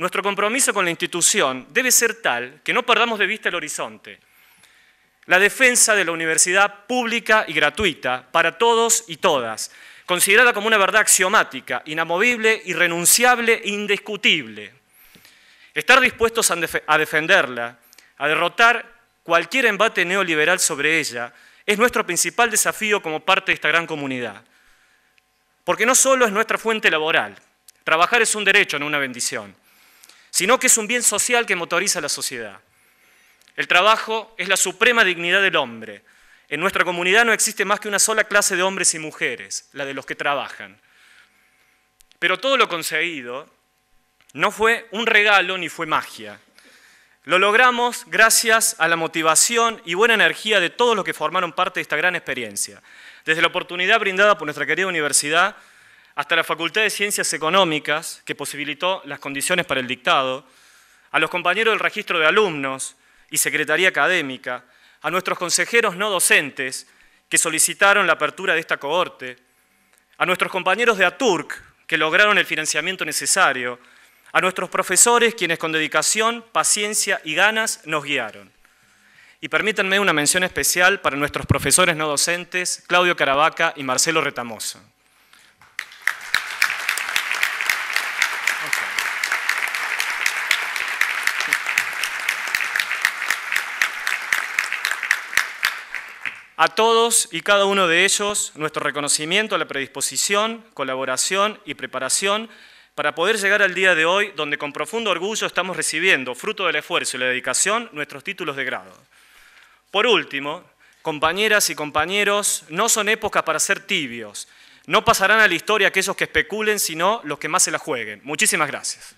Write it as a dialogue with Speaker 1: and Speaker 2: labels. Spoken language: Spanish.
Speaker 1: Nuestro compromiso con la institución debe ser tal que no perdamos de vista el horizonte. La defensa de la universidad pública y gratuita para todos y todas, considerada como una verdad axiomática, inamovible, irrenunciable e indiscutible. Estar dispuestos a defenderla, a derrotar cualquier embate neoliberal sobre ella, es nuestro principal desafío como parte de esta gran comunidad. Porque no solo es nuestra fuente laboral, trabajar es un derecho, no una bendición sino que es un bien social que motoriza la sociedad. El trabajo es la suprema dignidad del hombre. En nuestra comunidad no existe más que una sola clase de hombres y mujeres, la de los que trabajan. Pero todo lo conseguido no fue un regalo ni fue magia. Lo logramos gracias a la motivación y buena energía de todos los que formaron parte de esta gran experiencia. Desde la oportunidad brindada por nuestra querida universidad hasta la Facultad de Ciencias Económicas, que posibilitó las condiciones para el dictado, a los compañeros del registro de alumnos y Secretaría Académica, a nuestros consejeros no docentes que solicitaron la apertura de esta cohorte, a nuestros compañeros de ATURC que lograron el financiamiento necesario, a nuestros profesores quienes con dedicación, paciencia y ganas nos guiaron. Y permítanme una mención especial para nuestros profesores no docentes, Claudio Caravaca y Marcelo Retamoso. A todos y cada uno de ellos, nuestro reconocimiento a la predisposición, colaboración y preparación para poder llegar al día de hoy donde con profundo orgullo estamos recibiendo, fruto del esfuerzo y la dedicación, nuestros títulos de grado. Por último, compañeras y compañeros, no son épocas para ser tibios. No pasarán a la historia aquellos que especulen, sino los que más se la jueguen. Muchísimas gracias.